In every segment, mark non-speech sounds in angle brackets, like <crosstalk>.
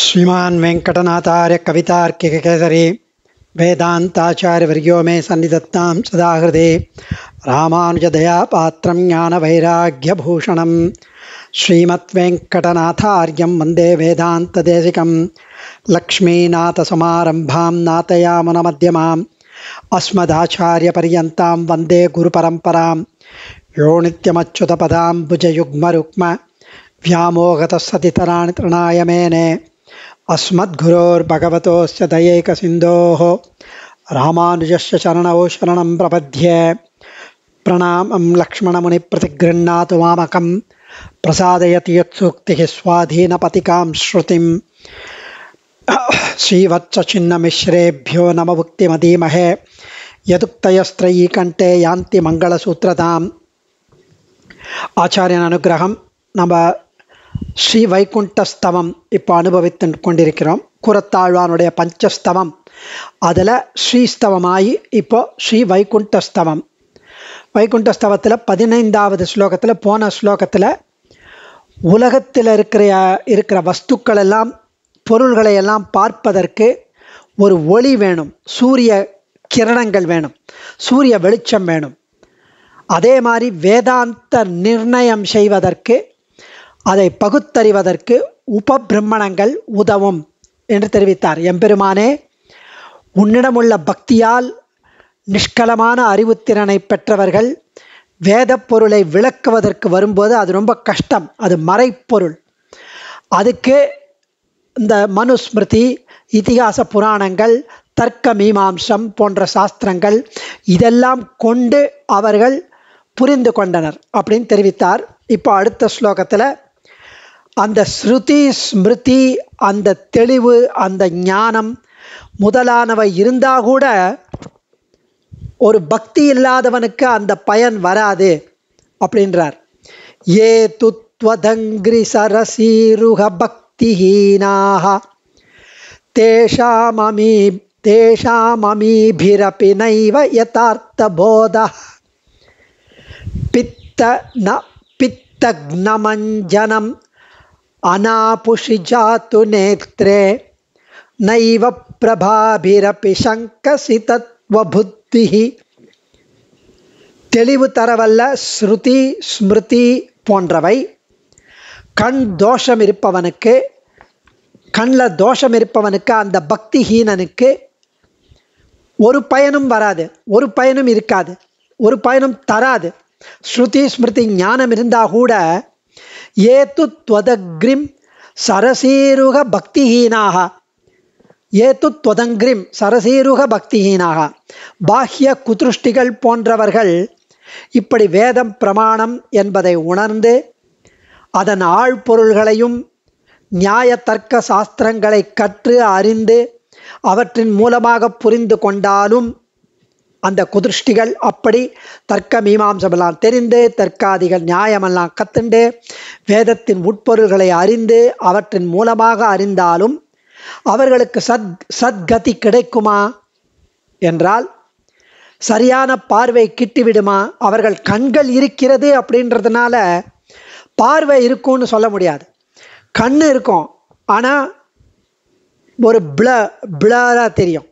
श्रीमान वेंकटनाथार्य कवितार्किक केसरी वेदांताचार्यवर्यो मे सन्नीदत्ता सदा हृदे रामानुजदया वंदे ज्ञानवैराग्यभूषणं लक्ष्मीनाथ वन्दे वेदान्तदेशिकं लक्ष्मीनाथसमारम्भां मध्यमा अस्मदाचार्यपर्यता वंदे गुरुपरंपरा यो नित्यमच्युतपदां भुजयुग्मरुक्म सतितरा तृणा मेने अस्मद्गुरोर्भगवतोस्य दयैकसिन्धोः रामानुजस्य चरणौ शरणं प्रपद्ये प्रणामं लक्ष्मणमुनिप्रतिगृह्णातु मामकं प्रसादयति यत्सूक्तिः स्वाधीनपतिकां श्रुतिं श्रीवत्सचिन्नमिश्रेभ्यो नमभुक्तिमदीमहे यदुक्तयस्त्रयीकण्ठे यान्ति मङ्गलसूत्रताम् आचार्यन अनुग्रहं नम ஸ்ரீ வைகுண்டஸ்தவம் இப்போ அனுபவித்து கொண்டிருக்கிறோம் குரத்தாழ்வானுடைய பஞ்சஸ்தவம் அதில் ஸ்ரீஸ்தவமாயி இப்போ ஸ்ரீ வைகுண்டஸ்தவம் வைகுண்டஸ்தவத்தில் பதினைந்தாவது ஸ்லோகத்தில் போன ஸ்லோகத்தில் உலகத்தில் இருக்கிற இருக்கிற வஸ்துக்கள் எல்லாம் பொருள்களை எல்லாம் பார்ப்பதற்கு ஒரு ஒளி வேணும் சூரிய கிரணங்கள் வேணும் சூரிய வெளிச்சம் வேணும் அதே மாதிரி வேதாந்த நிர்ணயம் செய்வதற்கு அதை பகுத்தறிவதற்கு உபபிரம்மணங்கள் உதவும் என்று தெரிவித்தார் எம்பெருமானே உன்னிடமுள்ள பக்தியால் நிஷ்கலமான அறிவுத்திறனை பெற்றவர்கள் வேத பொருளை விளக்குவதற்கு வரும்போது அது ரொம்ப கஷ்டம் அது மறைப்பொருள் அதுக்கு இந்த மனுஸ்மிருதி இதிகாச புராணங்கள் தர்க்க மீமாம்சம் போன்ற சாஸ்திரங்கள் இதெல்லாம் கொண்டு அவர்கள் புரிந்து கொண்டனர் அப்படின்னு தெரிவித்தார் இப்போ அடுத்த ஸ்லோகத்தில் அந்த ஸ்ருதி ஸ்மிருதி அந்த தெளிவு அந்த ஞானம் முதலானவை இருந்தால் கூட ஒரு பக்தி இல்லாதவனுக்கு அந்த பயன் வராது அப்படின்றார் ஏ துத்வதங்கிரி சரசீருக பக்திஹீனாக தேஷாம் அமீ தேஷாம் நைவ யதார்த்த போத பித்த ந பித்தக்னமஞ்சனம் अनापुषि நேத்ரே நைவ பிரபாபிரபி சங்கசி புத்தி தெளிவு தரவல்ல ஸ்ருதி ஸ்மிருதி போன்றவை கண் தோஷம் இருப்பவனுக்கு கண்ணில் தோஷம் இருப்பவனுக்கு அந்த பக்திஹீனனுக்கு ஒரு பயனும் வராது ஒரு பயனும் இருக்காது ஒரு பயனும் தராது ஸ்ருதி ஸ்மிருதி ஞானம் இருந்தால் கூட ஏ துவதக்ரிம் சரசீருக பக்திஹீனாக ஏ துவதங்கிரிம் சரசீருக பக்திஹீனாக பாஹ்ய குதிருஷ்டிகள் போன்றவர்கள் இப்படி வேதம் பிரமாணம் என்பதை உணர்ந்து அதன் ஆழ்பொருள்களையும் தர்க்க சாஸ்திரங்களை கற்று அறிந்து அவற்றின் மூலமாக புரிந்து கொண்டாலும் அந்த குதிருஷ்டிகள் அப்படி தர்க்க மீமாம்சமெல்லாம் தெரிந்து தர்க்காதிகள் நியாயமெல்லாம் கத்துண்டு வேதத்தின் உட்பொருள்களை அறிந்து அவற்றின் மூலமாக அறிந்தாலும் அவர்களுக்கு சத் சத்கதி கிடைக்குமா என்றால் சரியான பார்வை கிட்டிவிடுமா அவர்கள் கண்கள் இருக்கிறது அப்படின்றதுனால பார்வை இருக்கும்னு சொல்ல முடியாது கண் இருக்கும் ஆனால் ஒரு பிள பிளராக தெரியும்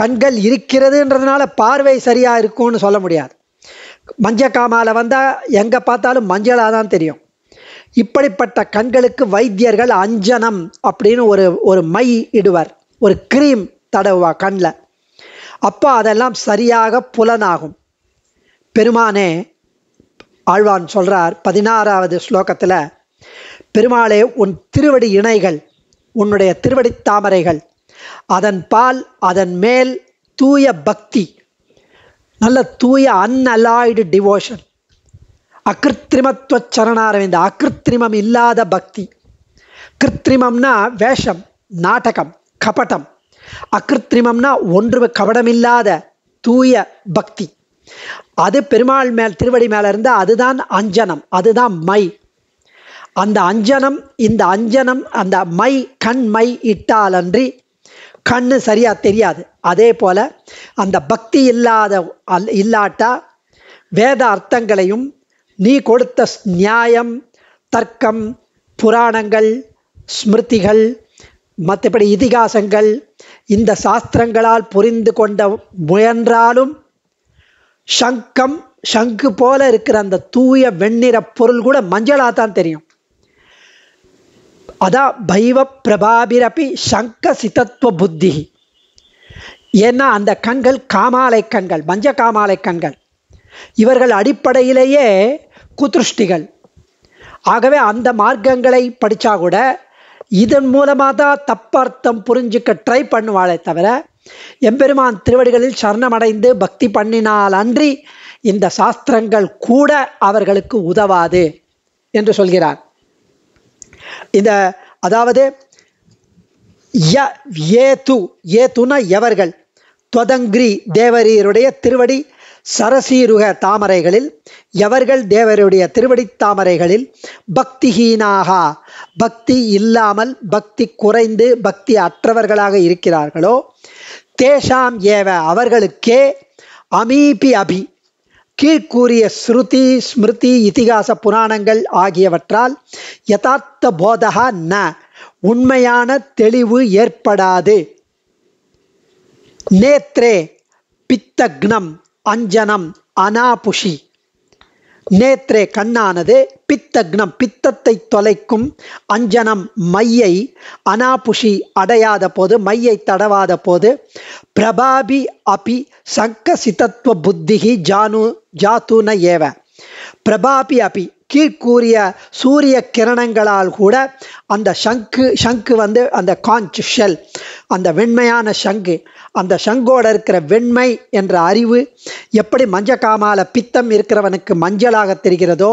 கண்கள் இருக்கிறதுன்றதுனால பார்வை சரியாக இருக்கும்னு சொல்ல முடியாது மஞ்ச காமாவில் வந்தால் எங்கே பார்த்தாலும் மஞ்சளாக தான் தெரியும் இப்படிப்பட்ட கண்களுக்கு வைத்தியர்கள் அஞ்சனம் அப்படின்னு ஒரு ஒரு மை இடுவர் ஒரு கிரீம் தடவுவா கண்ணில் அப்போ அதெல்லாம் சரியாக புலனாகும் பெருமானே ஆழ்வான் சொல்கிறார் பதினாறாவது ஸ்லோகத்தில் பெருமாளே உன் திருவடி இணைகள் உன்னுடைய திருவடி தாமரைகள் அதன் பால் அதன் மேல் தூய பக்தி நல்ல தூய அன்அலாய்டு டிவோஷன் அகிருத்திரிமத்துவ சரணாரவிந்த அகிருத்திரிமம் இல்லாத பக்தி கிருத்திரிமம்னா வேஷம் நாடகம் கபடம் அகிருத்திரிமம்னா ஒன்று கபடமில்லாத தூய பக்தி அது பெருமாள் மேல் திருவடி மேலே இருந்தால் அதுதான் அஞ்சனம் அதுதான் மை அந்த அஞ்சனம் இந்த அஞ்சனம் அந்த மை கண் மை இட்டாலன்றி கண்ணு சரியாக தெரியாது அதே போல் அந்த பக்தி இல்லாத இல்லாட்டா வேத அர்த்தங்களையும் நீ கொடுத்த நியாயம் தர்க்கம் புராணங்கள் ஸ்மிருதிகள் மற்றபடி இதிகாசங்கள் இந்த சாஸ்திரங்களால் புரிந்து கொண்ட முயன்றாலும் சங்கம் சங்கு போல இருக்கிற அந்த தூய வெண்ணிற பொருள் கூட மஞ்சளாக தான் தெரியும் அதான் பைவ பிரபாபிரபி சங்க சிதத்துவ புத்தி ஏன்னா அந்த கண்கள் காமாலை கண்கள் மஞ்ச காமாலை கண்கள் இவர்கள் அடிப்படையிலேயே குதிருஷ்டிகள் ஆகவே அந்த மார்க்கங்களை படித்தா கூட இதன் மூலமாக தான் தப்பர்த்தம் புரிஞ்சுக்க ட்ரை பண்ணுவாளே தவிர எம்பெருமான் திருவடிகளில் சரணமடைந்து பக்தி பண்ணினால் அன்றி இந்த சாஸ்திரங்கள் கூட அவர்களுக்கு உதவாது என்று சொல்கிறார் இந்த அதாவது ய ஏது ஏதுனா எவர்கள் துவதங்கிரி தேவரீருடைய திருவடி சரசீருக தாமரைகளில் எவர்கள் தேவருடைய திருவடி தாமரைகளில் பக்திஹீனாக பக்தி இல்லாமல் பக்தி குறைந்து பக்தி அற்றவர்களாக இருக்கிறார்களோ தேஷாம் ஏவ அவர்களுக்கே அமீபி அபி கீழ்கூறிய ஸ்ருதி ஸ்மிருதி இதிகாச புராணங்கள் ஆகியவற்றால் யதார்த்த போதகா ந உண்மையான தெளிவு ஏற்படாது நேத்ரே பித்தக்னம் அஞ்சனம் அனாபுஷி நேத்ரே கண்ணானது பித்தக்னம் பித்தத்தை தொலைக்கும் அஞ்சனம் மையை அனாபுஷி அடையாத போது மையை தடவாத போது பிரபாபி அபி சங்கசிதத்துவ புத்திகி ஜானு ஜாத்துன ஏவ பிரபாபி அபி கீழ்கூறிய சூரிய கிரணங்களால் கூட அந்த சங்கு சங்கு வந்து அந்த காஞ்ச் ஷெல் அந்த வெண்மையான சங்கு அந்த சங்கோட இருக்கிற வெண்மை என்ற அறிவு எப்படி மஞ்சக்காமால பித்தம் இருக்கிறவனுக்கு மஞ்சளாக தெரிகிறதோ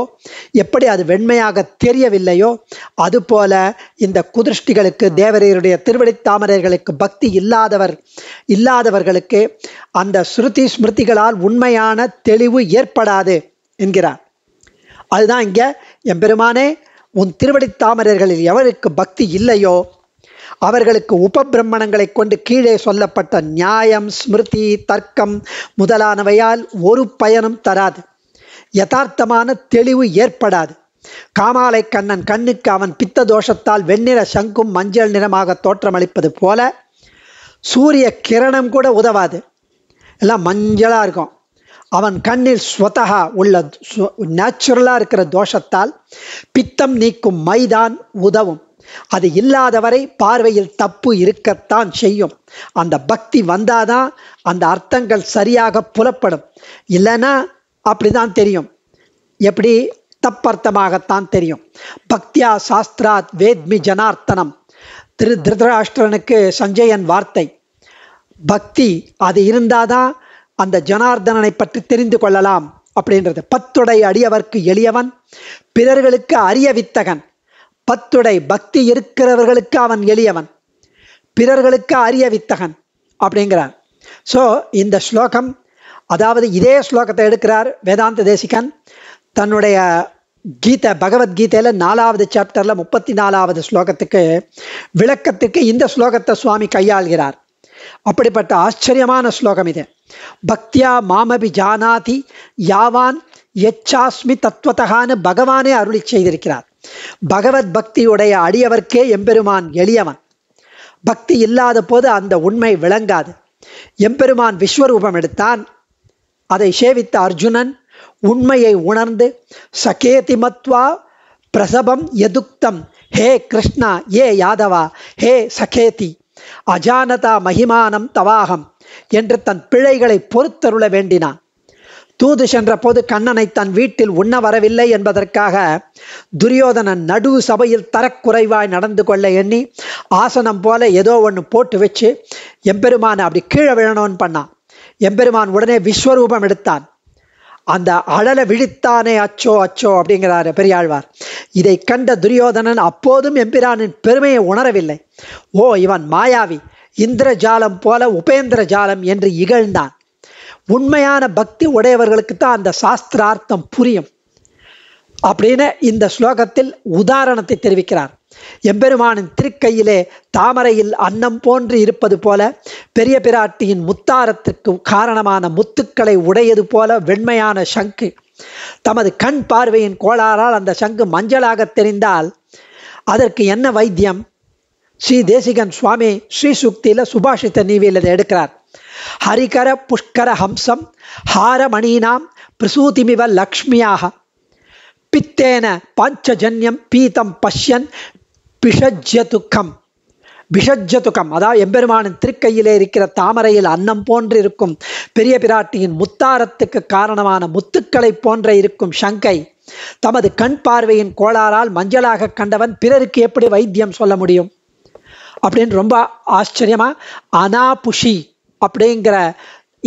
எப்படி அது வெண்மையாக தெரியவில்லையோ அதுபோல இந்த குதிருஷ்டிகளுக்கு தேவரையருடைய திருவடி தாமரையர்களுக்கு பக்தி இல்லாதவர் இல்லாதவர்களுக்கு அந்த ஸ்ருதி ஸ்மிருதிகளால் உண்மையான தெளிவு ஏற்படாது என்கிறார் அதுதான் இங்கே எம்பெருமானே உன் திருவடி தாமரர்களில் எவருக்கு பக்தி இல்லையோ அவர்களுக்கு உபபிரம்மணங்களை கொண்டு கீழே சொல்லப்பட்ட நியாயம் ஸ்மிருதி தர்க்கம் முதலானவையால் ஒரு பயனும் தராது யதார்த்தமான தெளிவு ஏற்படாது காமாலை கண்ணன் கண்ணுக்கு அவன் பித்த தோஷத்தால் வெண்ணிற சங்கும் மஞ்சள் நிறமாக தோற்றமளிப்பது போல சூரிய கிரணம் கூட உதவாது எல்லாம் மஞ்சளாக இருக்கும் அவன் கண்ணில் ஸ்வதகா உள்ள நேச்சுரலாக இருக்கிற தோஷத்தால் பித்தம் நீக்கும் மைதான் உதவும் அது இல்லாதவரை பார்வையில் தப்பு இருக்கத்தான் செய்யும் அந்த பக்தி வந்தாதான் அந்த அர்த்தங்கள் சரியாக புலப்படும் இல்லைன்னா அப்படிதான் தெரியும் எப்படி தப்பர்த்தமாகத்தான் தெரியும் பக்தியா சாஸ்திராத் வேத்மி ஜனார்த்தனம் திரு திருதராஷ்டிரனுக்கு சஞ்சயன் வார்த்தை பக்தி அது இருந்தாதான் அந்த ஜனார்தனனை பற்றி தெரிந்து கொள்ளலாம் அப்படின்றது பத்துடை அடியவர்க்கு எளியவன் பிறர்களுக்கு அரிய வித்தகன் பத்துடை பக்தி இருக்கிறவர்களுக்கு அவன் எளியவன் பிறர்களுக்கு அரிய வித்தகன் அப்படிங்கிறார் ஸோ இந்த ஸ்லோகம் அதாவது இதே ஸ்லோகத்தை எடுக்கிறார் வேதாந்த தேசிகன் தன்னுடைய கீதை பகவத்கீதையில் நாலாவது சாப்டரில் முப்பத்தி நாலாவது ஸ்லோகத்துக்கு விளக்கத்துக்கு இந்த ஸ்லோகத்தை சுவாமி கையாள்கிறார் அப்படிப்பட்ட ஆச்சரியமான ஸ்லோகம் இது பக்தியா மாமபி ஜானாதி யாவான் எச்சாஸ்மி தத்துவத்தகான்னு பகவானே அருளி செய்திருக்கிறார் பகவத் பக்தியுடைய அடியவர்க்கே எம்பெருமான் எளியவன் பக்தி இல்லாத போது அந்த உண்மை விளங்காது எம்பெருமான் விஸ்வரூபம் எடுத்தான் அதை சேவித்த அர்ஜுனன் உண்மையை உணர்ந்து சகேதி மத்வா பிரசபம் எதுக்தம் ஹே கிருஷ்ணா ஏ யாதவா ஹே சகேதி அஜானதா மகிமானம் தவாகம் என்று தன் பிழைகளை பொறுத்தருள வேண்டினான் தூது சென்றபோது கண்ணனை தன் வீட்டில் உண்ண வரவில்லை என்பதற்காக துரியோதனன் நடு சபையில் தரக்குறைவாய் நடந்து கொள்ள எண்ணி ஆசனம் போல ஏதோ ஒன்று போட்டு வச்சு எம்பெருமான் அப்படி கீழே விழணும்னு பண்ணான் எம்பெருமான் உடனே விஸ்வரூபம் எடுத்தான் அந்த அழலை விழித்தானே அச்சோ அச்சோ அப்படிங்கிறாரு பெரியாழ்வார் இதை கண்ட துரியோதனன் அப்போதும் எம்பிரானின் பெருமையை உணரவில்லை ஓ இவன் மாயாவி இந்திர ஜாலம் போல உபேந்திர ஜாலம் என்று இகழ்ந்தான் உண்மையான பக்தி உடையவர்களுக்கு தான் அந்த சாஸ்திரார்த்தம் புரியும் அப்படின்னு இந்த ஸ்லோகத்தில் உதாரணத்தை தெரிவிக்கிறார் எம்பெருமானின் திருக்கையிலே தாமரையில் அன்னம் போன்று இருப்பது போல பெரிய பிராட்டியின் முத்தாரத்துக்கு காரணமான முத்துக்களை உடையது போல வெண்மையான சங்கு தமது கண் பார்வையின் கோளாறால் அந்த சங்கு மஞ்சளாக தெரிந்தால் அதற்கு என்ன வைத்தியம் ஸ்ரீ தேசிகன் சுவாமி ஸ்ரீ சுக்தியில் சுபாஷித்த நீவியில் எடுக்கிறார் ஹரிகர புஷ்கர ஹம்சம் ஹாரமணீனாம் பிரசூதிமிவ லக்ஷ்மியாக பித்தேன பாஞ்சஜன்யம் பீதம் பஷ்யன் பிஷஜ்யதுக்கம் பிஷஜ்ஜதுக்கம் அதாவது எம்பெருமானின் திருக்கையிலே இருக்கிற தாமரையில் அன்னம் போன்று இருக்கும் பெரிய பிராட்டியின் முத்தாரத்துக்கு காரணமான முத்துக்களை போன்ற இருக்கும் சங்கை தமது கண் பார்வையின் கோளாறால் மஞ்சளாக கண்டவன் பிறருக்கு எப்படி வைத்தியம் சொல்ல முடியும் அப்படின்னு ரொம்ப ஆச்சரியமா அனாபுஷி அப்படிங்கிற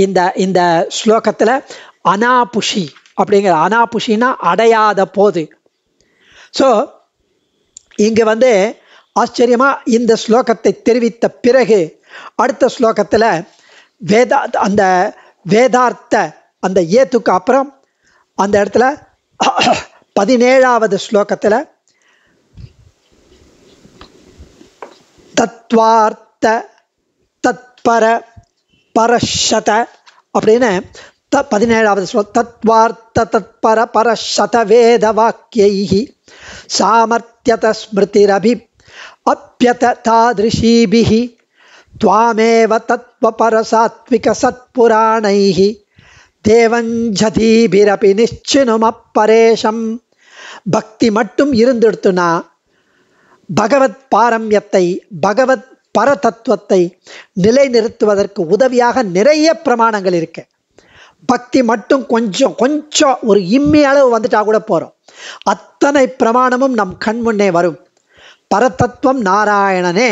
இந்த இந்த ஸ்லோகத்தில் அனாபுஷி அப்படிங்கிற அனாபுஷினா அடையாத போது ஸோ இங்கே வந்து ஆச்சரியமாக இந்த ஸ்லோகத்தை தெரிவித்த பிறகு அடுத்த ஸ்லோகத்தில் வேதா அந்த வேதார்த்த அந்த ஏத்துக்கு அப்புறம் அந்த இடத்துல <clears throat> பதினேழாவது ஸ்லோகத்தில் தத்வார்த்த தத்பர பரஷத அப்படின்னு த பதினேழாவது ஸ்லோ தத்வார்த்த தத்பர பரஷத வேத வாக்கியை சாமர்த்தியத ஸ்மிருதிரபி அப்பியத தாதிருஷீபிஹி त्वामेव तत्त्वपरसात्विकसत्पुराणैः தேவஞ்சதீபிரபி நிச்சினுமப்பரேஷம் பக்தி மட்டும் இருந்துடுத்துனா பகவத் பாரம்யத்தை பகவத் பரதத்துவத்தை நிலைநிறுத்துவதற்கு உதவியாக நிறைய பிரமாணங்கள் இருக்கு பக்தி மட்டும் கொஞ்சம் கொஞ்சம் ஒரு இம்மி அளவு வந்துட்டா கூட போகிறோம் அத்தனை பிரமாணமும் நம் கண்முன்னே வரும் பரதத்துவம் நாராயணனே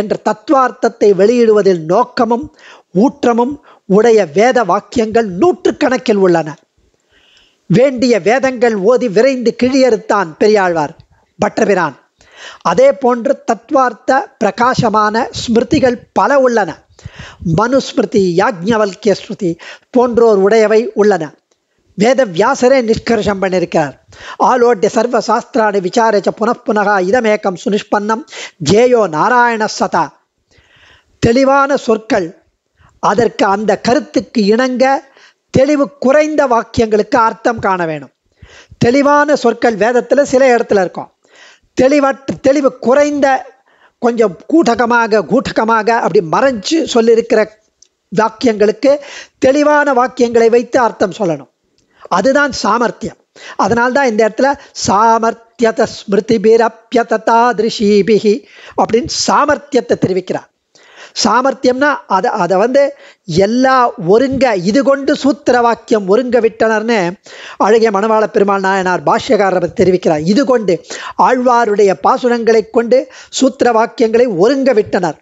என்ற தத்துவார்த்தத்தை வெளியிடுவதில் நோக்கமும் ஊற்றமும் உடைய வேத வாக்கியங்கள் நூற்றுக்கணக்கில் உள்ளன வேண்டிய வேதங்கள் ஓதி விரைந்து கிழியறுத்தான் பெரியாழ்வார் பட்டபிரான் அதே போன்று தத்வார்த்த பிரகாசமான ஸ்மிருதிகள் பல உள்ளன மனுஸ்மிருதி யாக்ஞவல்கிய ஸ்மிருதி போன்றோர் உடையவை உள்ளன வேதவியாசரே நிஷ்கர்ஷம் பண்ணியிருக்கிறார் ஆலோட்ய சர்வ சாஸ்திராணி விசாரிச்ச புனப்புனகா இதமேக்கம் சுனிஷ்பன்னம் ஜேயோ நாராயண சதா தெளிவான சொற்கள் அதற்கு அந்த கருத்துக்கு இணங்க தெளிவு குறைந்த வாக்கியங்களுக்கு அர்த்தம் காண வேணும் தெளிவான சொற்கள் வேதத்தில் சில இடத்துல இருக்கும் தெளிவற்ற தெளிவு குறைந்த கொஞ்சம் கூட்டகமாக கூட்டகமாக அப்படி மறைஞ்சு சொல்லியிருக்கிற வாக்கியங்களுக்கு தெளிவான வாக்கியங்களை வைத்து அர்த்தம் சொல்லணும் அதுதான் சாமர்த்தியம் அதனால்தான் இந்த இடத்துல சாமர்த்தியத ஸ்மிருதிபிரப்யத தாதிருஷீபிகி அப்படின்னு சாமர்த்தியத்தை தெரிவிக்கிறார் சாமர்த்தியம்னா அதை அதை வந்து எல்லா ஒருங்க இது கொண்டு சூத்திர வாக்கியம் ஒருங்க விட்டனர்னு அழகிய மணவாள பெருமாள் நாயனார் பாஷ்யகாரர் தெரிவிக்கிறார் இது கொண்டு ஆழ்வாருடைய பாசுரங்களை கொண்டு சூத்திர வாக்கியங்களை ஒருங்க விட்டனர்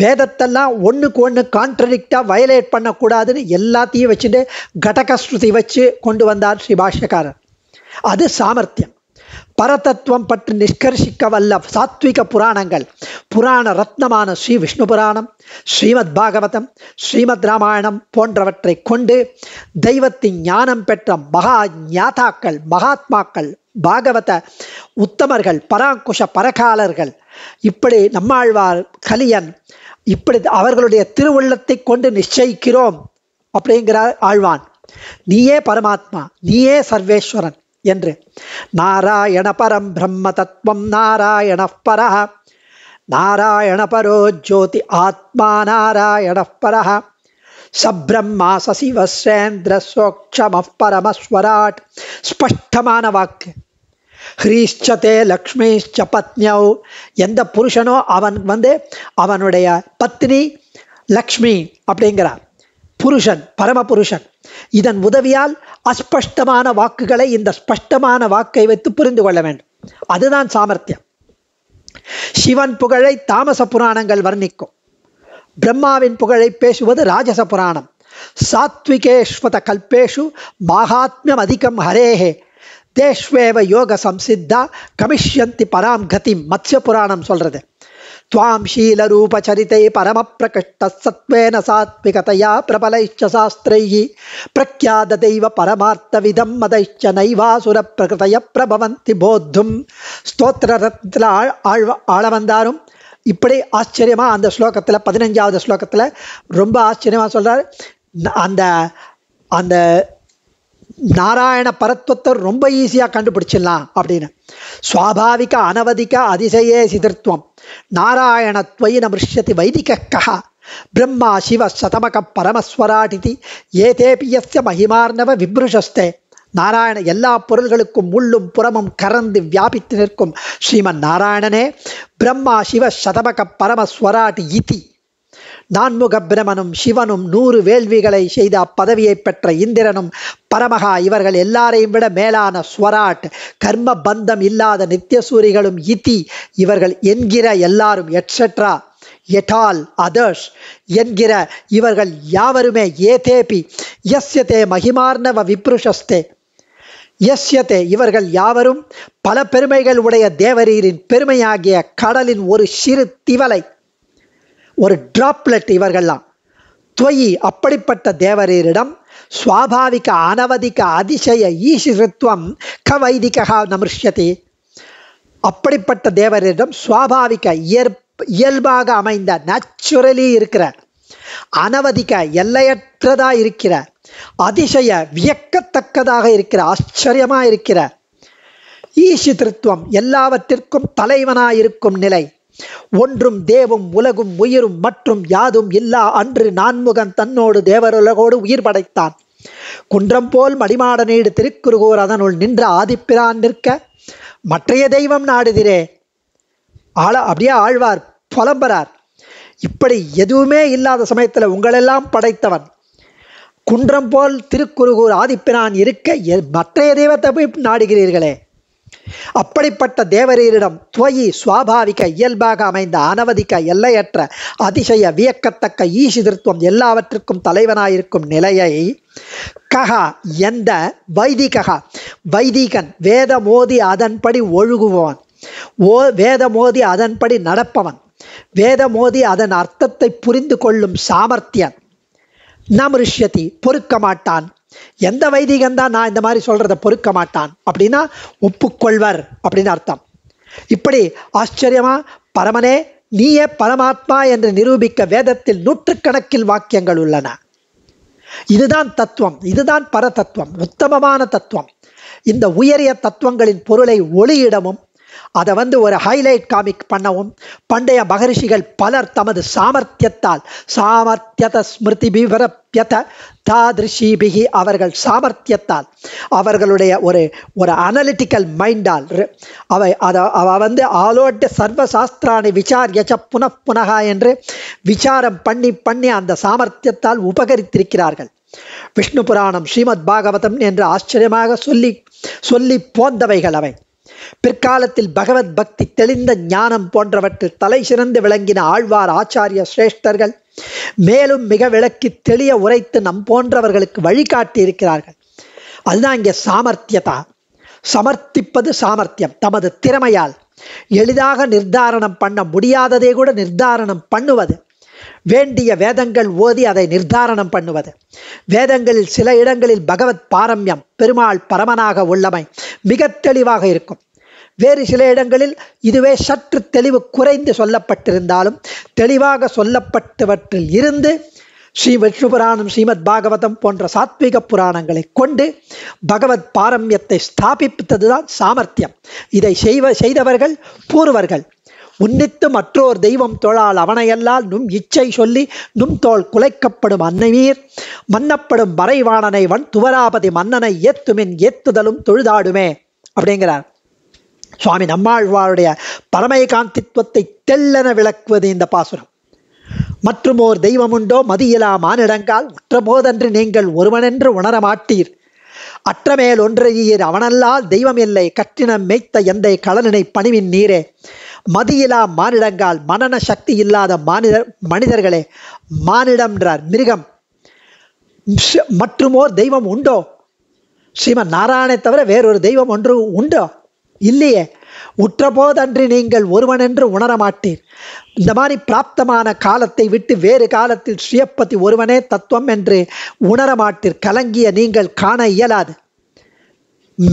வேதத்தெல்லாம் ஒன்றுக்கு ஒன்று கான்ட்ரடிக்டாக வயலேட் பண்ணக்கூடாதுன்னு எல்லாத்தையும் வச்சுட்டு கடகஸ்ருதி வச்சு கொண்டு வந்தார் ஸ்ரீ பாஷ்யக்காரர் அது சாமர்த்தியம் பரதத்துவம் பற்றி நிஷ்கர்ஷிக்க வல்ல சாத்விக புராணங்கள் புராண ரத்னமான ஸ்ரீ விஷ்ணு புராணம் ஸ்ரீமத் பாகவதம் ஸ்ரீமத் ராமாயணம் போன்றவற்றை கொண்டு தெய்வத்தின் ஞானம் பெற்ற மகா ஞாதாக்கள் மகாத்மாக்கள் பாகவத உத்தமர்கள் பராங்குஷ பரகாலர்கள் இப்படி நம்மாழ்வார் கலியன் இப்படி அவர்களுடைய திருவுள்ளத்தை கொண்டு நிச்சயிக்கிறோம் அப்படிங்கிறார் ஆழ்வான் நீயே பரமாத்மா நீயே சர்வேஸ்வரன் என்று நாராயண பரம் பிரம்ம தத்துவம் நாராயண பர நாராயண பரோ ஜோதி ஆத்மா நாராயண பர சப்ரம்மா சசிவசேந்திர சோக்ஷம பரமஸ்வராட் ஸ்பஷ்டமான வாக்கு ஹ்ரீஷ்சதே லக்ஷ்மிஷ்ச பத்னியவ் எந்த புருஷனோ அவன் வந்து அவனுடைய பத்னி லக்ஷ்மி அப்படிங்கிறார் புருஷன் பரம புருஷன் இதன் உதவியால் அஸ்பஷ்டமான வாக்குகளை இந்த ஸ்பஷ்டமான வாக்கை வைத்து புரிந்து கொள்ள வேண்டும் அதுதான் சாமர்த்தியம் சிவன் புகழை தாமச புராணங்கள் வர்ணிக்கும் பிரம்மாவின் புகழை பேசுவது ராஜச புராணம் சாத்விகேஸ்வத கல்பேஷு மாகாத்மியம் அதிகம் ஹரேஹே தேஷ்வேவ யோக சம்சித்தா கமிஷ்யந்தி பராம் கதி மத்ய புராணம் சொல்கிறது त्वां शीलरूपचरिते परमप्रकृष्टसत्त्वेन सात्विकतया प्रबलैश्च शास्त्रैः प्रख्यातदैव परमार्थविधं मदैश्च நைவாசுரப்பிரகிருதய பிரபவந்தி போத்தும் ஸ்தோத்திரத்தில் ஆழ் ஆழ்வ ஆழவந்தாரும் இப்படி ஆச்சரியமாக அந்த ஸ்லோகத்தில் பதினஞ்சாவது ஸ்லோகத்தில் ரொம்ப ஆச்சரியமாக சொல்கிறார் அந்த அந்த நாராயண பரத்வத்தை ரொம்ப ஈஸியாக கண்டுபிடிச்சிடலாம் அப்படின்னு சுவாபாவிக அனவதிக அதிசயே சிதர்த்துவம் நாராயணத்வை வைதிக கஹா பிரம்மா சிவ சதமக பரமஸ்வராடிதி ஏதேபியஸ்ய மகிமார்ணவ விப்ருஷஸ்தே நாராயண எல்லா பொருள்களுக்கும் முள்ளும் புறமும் கறந்து வியாபித்து நிற்கும் ஸ்ரீமன் நாராயணனே பிரம்மா சிவ சதமக பரமஸ்வராட்டி இதி நான்முக பிரமனும் சிவனும் நூறு வேள்விகளை செய்த அப்பதவியை பெற்ற இந்திரனும் பரமகா இவர்கள் எல்லாரையும் விட மேலான ஸ்வராட் கர்ம பந்தம் இல்லாத நித்தியசூரிகளும் இதி இவர்கள் என்கிற எல்லாரும் எட்ஸெட்ரா எட்டால் அதர்ஷ் என்கிற இவர்கள் யாவருமே ஏதேபி தே மகிமார்ணவ விப்ருஷஸ்தே எஸ்யதே இவர்கள் யாவரும் பல பெருமைகள் உடைய தேவரீரின் பெருமையாகிய கடலின் ஒரு சிறு திவலை ஒரு டிராப்லெட் இவர்கள்லாம் துவயி அப்படிப்பட்ட தேவரீரிடம் சுவாபாவிக அனவதிக்க அதிசய ஈஷிருத்வம் கவைதிகா நமஷ்யதி அப்படிப்பட்ட தேவரிடம் சுவாபாவிக இயல்பாக அமைந்த நேச்சுரலி இருக்கிற அனவதிக்க எல்லையற்றதாக இருக்கிற அதிசய வியக்கத்தக்கதாக இருக்கிற ஆச்சரியமாக இருக்கிற திருத்துவம் எல்லாவற்றிற்கும் தலைவனாக இருக்கும் நிலை ஒன்றும் தேவும் உலகும் உயிரும் மற்றும் யாதும் இல்லா அன்று நான்முகன் தன்னோடு தேவருலகோடு உயிர் படைத்தான் குன்றம் போல் மடிமாடனீடு திருக்குறுகூர் அதனுள் நின்ற ஆதிப்பிரான் நிற்க மற்றைய தெய்வம் நாடுதிரே ஆள அப்படியே ஆழ்வார் புலம்பரார் இப்படி எதுவுமே இல்லாத சமயத்தில் உங்களெல்லாம் படைத்தவன் குன்றம் போல் திருக்குறுகூர் ஆதிப்பிரான் இருக்க மற்றைய தெய்வத்தை போய் நாடுகிறீர்களே அப்படிப்பட்ட தேவரீரிடம் துவயி சுவாபாவிக இயல்பாக அமைந்த அனவதிக்க எல்லையற்ற அதிசய வியக்கத்தக்க ஈசிதிருத்துவம் எல்லாவற்றுக்கும் தலைவனாயிருக்கும் நிலையை கஹா எந்த வைதிகா வைதிகன் வேத மோதி அதன்படி ஒழுகுவான் ஓ வேத மோதி அதன்படி நடப்பவன் வேத மோதி அதன் அர்த்தத்தை புரிந்து கொள்ளும் சாமர்த்தியன் நம் ரிஷ்யதி பொறுக்க மாட்டான் எந்த வைதிகம் தான் நான் இந்த மாதிரி சொல்றதை பொறுக்க மாட்டான் அப்படின்னா ஒப்புக்கொள்வர் அப்படின்னு அர்த்தம் இப்படி ஆச்சரியமா பரமனே நீயே பரமாத்மா என்று நிரூபிக்க வேதத்தில் நூற்றுக்கணக்கில் வாக்கியங்கள் உள்ளன இதுதான் தத்துவம் இதுதான் பரதத்துவம் உத்தமமான தத்துவம் இந்த உயரிய தத்துவங்களின் பொருளை ஒளியிடமும் அதை வந்து ஒரு ஹைலைட் காமிக் பண்ணவும் பண்டைய மகரிஷிகள் பலர் தமது சாமர்த்தியத்தால் சாமர்த்தியத ஸ்மிருதி விவரப்பியத தாதிருஷிபிகி அவர்கள் சாமர்த்தியத்தால் அவர்களுடைய ஒரு ஒரு அனலிட்டிக்கல் மைண்டால் அவை அதை அவ வந்து ஆலோட்ட விசார் விசாரியச்ச புன புனகா என்று விசாரம் பண்ணி பண்ணி அந்த சாமர்த்தியத்தால் உபகரித்திருக்கிறார்கள் விஷ்ணு புராணம் ஸ்ரீமத் பாகவதம் என்று ஆச்சரியமாக சொல்லி சொல்லி போந்தவைகள் அவை பிற்காலத்தில் பகவத் பக்தி தெளிந்த ஞானம் போன்றவற்றில் தலை சிறந்து விளங்கின ஆழ்வார் ஆச்சாரிய சிரேஷ்டர்கள் மேலும் மிக விளக்கி தெளிய உரைத்து நம் போன்றவர்களுக்கு வழிகாட்டி இருக்கிறார்கள் அதுதான் இங்கே சாமர்த்தியதா சமர்த்திப்பது சாமர்த்தியம் தமது திறமையால் எளிதாக நிர்தாரணம் பண்ண முடியாததை கூட நிர்தாரணம் பண்ணுவது வேண்டிய வேதங்கள் ஓதி அதை நிர்தாரணம் பண்ணுவது வேதங்களில் சில இடங்களில் பகவத் பாரம்யம் பெருமாள் பரமனாக உள்ளமை மிக தெளிவாக இருக்கும் வேறு சில இடங்களில் இதுவே சற்று தெளிவு குறைந்து சொல்லப்பட்டிருந்தாலும் தெளிவாக சொல்லப்பட்டவற்றில் இருந்து ஸ்ரீ விஷ்ணு புராணம் ஸ்ரீமத் பாகவதம் போன்ற சாத்விக புராணங்களை கொண்டு பகவத் பாரம்யத்தை ஸ்தாபித்ததுதான் சாமர்த்தியம் இதை செய்வ செய்தவர்கள் பூர்வர்கள் உன்னித்து மற்றோர் தெய்வம் தொழால் அவனையல்லால் நும் இச்சை சொல்லி நும் தோல் குலைக்கப்படும் அன்னைவீர் மன்னப்படும் மறைவாணனை வன் துவராபதி மன்னனை ஏத்துமின் ஏத்துதலும் தொழுதாடுமே அப்படிங்கிறார் சுவாமி நம்மாழ்வாருடைய பரமயகாந்தித்துவத்தை தெல்லென விளக்குவது இந்த பாசுரம் மற்றுமோர் தெய்வமுண்டோ மதியிலா மானிடங்கால் உற்றபோதன்று நீங்கள் ஒருவனென்று உணர மாட்டீர் அற்றமேல் ஒன்றையீர் அவனல்லால் தெய்வம் இல்லை கற்றினம் மேய்த்த எந்தை களனினை பணிவின் நீரே மதியிலா மானிடங்கால் மனன சக்தி இல்லாத மானிடர் மனிதர்களே மானிடம்ன்றார் மிருகம் மற்றுமோர் தெய்வம் உண்டோ ஸ்ரீமன் நாராயணை தவிர வேறொரு தெய்வம் ஒன்று உண்டோ இல்லையே உற்றபோதன்றி நீங்கள் ஒருவனென்று உணரமாட்டீர் இந்த மாதிரி பிராப்தமான காலத்தை விட்டு வேறு காலத்தில் சுயப்பதி ஒருவனே தத்துவம் என்று உணரமாட்டீர் கலங்கிய நீங்கள் காண இயலாது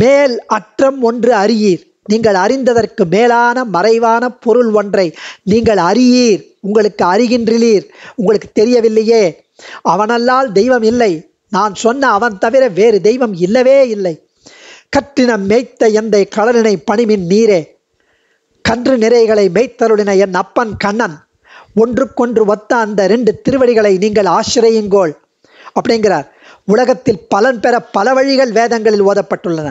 மேல் அற்றம் ஒன்று அறியீர் நீங்கள் அறிந்ததற்கு மேலான மறைவான பொருள் ஒன்றை நீங்கள் அறியீர் உங்களுக்கு அறிகின்றீர் உங்களுக்கு தெரியவில்லையே அவனல்லால் தெய்வம் இல்லை நான் சொன்ன அவன் தவிர வேறு தெய்வம் இல்லவே இல்லை கற்றின மேய்த்த எந்தை கடலினை பணிமின் நீரே கன்று நிறைகளை மேய்த்தருளின என் அப்பன் கண்ணன் ஒன்றுக்கொன்று ஒத்த அந்த ரெண்டு திருவடிகளை நீங்கள் ஆசிரியுங்கோள் அப்படிங்கிறார் உலகத்தில் பலன் பெற பல வழிகள் வேதங்களில் ஓதப்பட்டுள்ளன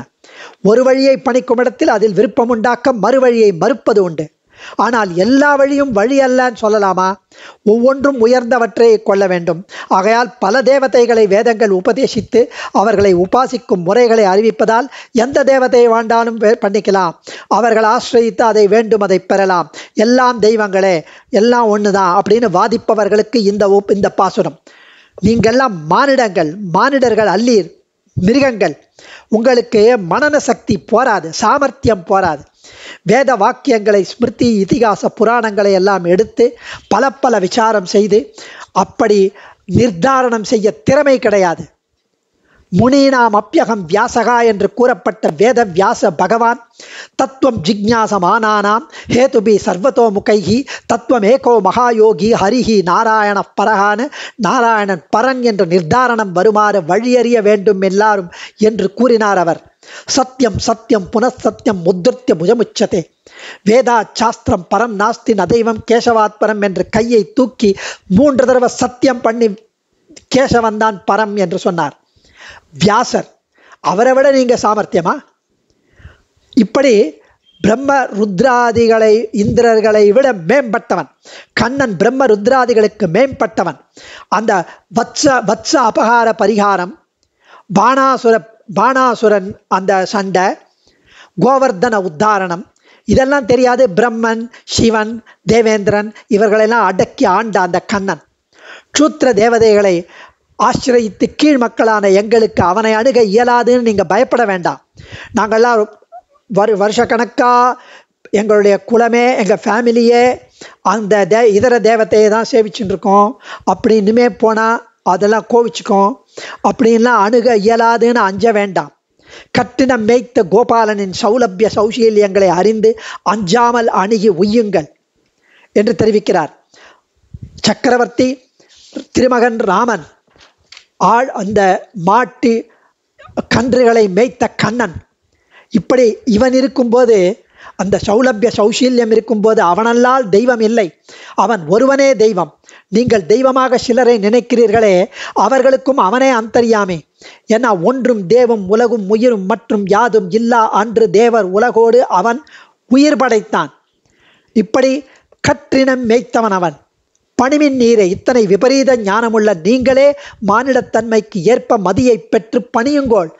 ஒரு வழியை பணிக்கும் இடத்தில் அதில் விருப்பம் உண்டாக்க மறுவழியை மறுப்பது உண்டு ஆனால் எல்லா வழியும் வழி அல்லன்னு சொல்லலாமா ஒவ்வொன்றும் உயர்ந்தவற்றை கொள்ள வேண்டும் ஆகையால் பல தேவதைகளை வேதங்கள் உபதேசித்து அவர்களை உபாசிக்கும் முறைகளை அறிவிப்பதால் எந்த தேவதையை வேண்டாலும் பண்ணிக்கலாம் அவர்கள் ஆசிரியத்து அதை வேண்டும் அதை பெறலாம் எல்லாம் தெய்வங்களே எல்லாம் ஒன்று தான் அப்படின்னு வாதிப்பவர்களுக்கு இந்த இந்த பாசுரம் நீங்கள்லாம் மானிடங்கள் மானிடர்கள் அல்லீர் மிருகங்கள் உங்களுக்கு மனன சக்தி போராது சாமர்த்தியம் போராது வேத வாக்கியங்களை ஸ்மிருதி இதிகாச புராணங்களை எல்லாம் எடுத்து பல பல விசாரம் செய்து அப்படி நிர்தாரணம் செய்ய திறமை கிடையாது முனீனாம் அப்பியகம் வியாசகா என்று கூறப்பட்ட வேத வியாச பகவான் தத்துவம் ஆனானாம் ஹேதுபி சர்வதோ முகைஹி தத்துவம் ஏகோ மகாயோகி ஹரிஹி நாராயண பரகான நாராயணன் பரன் என்று நிர்தாரணம் வருமாறு வழியறிய வேண்டும் எல்லாரும் என்று கூறினார் அவர் சத்தியம் சத்தியம் புனசத்தியம் முதிர்த்திய புஜமுச்சதே வேதா சாஸ்திரம் பரம் நாஸ்தி நதெய்வம் கேசவாத்பரம் என்று கையை தூக்கி மூன்று தடவை சத்தியம் பண்ணி கேசவந்தான் பரம் என்று சொன்னார் வியாசர் அவரை விட நீங்கள் சாமர்த்தியமா இப்படி பிரம்ம ருத்ராதிகளை இந்திரர்களை விட மேம்பட்டவன் கண்ணன் பிரம்ம ருத்ராதிகளுக்கு மேம்பட்டவன் அந்த வத்ச வச்ச அபகார பரிகாரம் பாணாசுர பானாசுரன் அந்த சண்டை கோவர்தன உத்தாரணம் இதெல்லாம் தெரியாது பிரம்மன் சிவன் தேவேந்திரன் இவர்களெல்லாம் அடக்கி ஆண்ட அந்த கண்ணன் சூத்திர தேவதைகளை ஆசிரியத்து கீழ் மக்களான எங்களுக்கு அவனை அணுக இயலாதுன்னு நீங்கள் பயப்பட வேண்டாம் நாங்கள்லாம் வரு வருஷக்கணக்காக எங்களுடைய குலமே எங்கள் ஃபேமிலியே அந்த தே இதர தேவத்தையை தான் சேவிச்சுட்டுருக்கோம் அப்படி இனிமே போனால் அதெல்லாம் கோவிச்சுக்கும் அப்படின்லாம் அணுக இயலாதுன்னு அஞ்ச வேண்டாம் கட்டினம் மேய்த்த கோபாலனின் சௌலபிய சௌசீல்யங்களை அறிந்து அஞ்சாமல் அணுகி உய்யுங்கள் என்று தெரிவிக்கிறார் சக்கரவர்த்தி திருமகன் ராமன் ஆள் அந்த மாட்டு கன்றுகளை மேய்த்த கண்ணன் இப்படி இவன் இருக்கும்போது அந்த சௌலபிய சௌசீல்யம் இருக்கும்போது அவனல்லால் தெய்வம் இல்லை அவன் ஒருவனே தெய்வம் நீங்கள் தெய்வமாக சிலரை நினைக்கிறீர்களே அவர்களுக்கும் அவனே அந்தரியாமே என ஒன்றும் தேவம் உலகும் உயிரும் மற்றும் யாதும் இல்லா அன்று தேவர் உலகோடு அவன் உயிர் படைத்தான் இப்படி கற்றினம் மேய்த்தவன் அவன் பணிமின் நீரை இத்தனை விபரீத ஞானமுள்ள நீங்களே மானிடத்தன்மைக்கு ஏற்ப மதியை பெற்று பணியுங்கோள்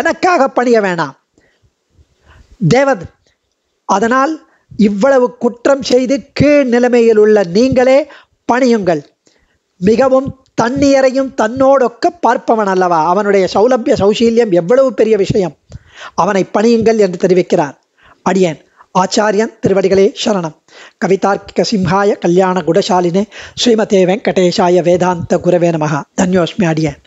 எனக்காக பணிய வேணாம் தேவத் அதனால் இவ்வளவு குற்றம் செய்து கீழ் நிலைமையில் உள்ள நீங்களே பணியுங்கள் மிகவும் தண்ணீரையும் தன்னோடொக்க பார்ப்பவன் அல்லவா அவனுடைய சௌலபிய சௌசீல்யம் எவ்வளவு பெரிய விஷயம் அவனை பணியுங்கள் என்று தெரிவிக்கிறார் அடியேன் ஆச்சாரியன் திருவடிகளே சரணம் கவிதார்க்க சிம்ஹாய கல்யாண குடசாலினே ஸ்ரீமதே வெங்கடேஷாய வேதாந்த குரவே நமகா தன்யோஸ்மி அடியேன்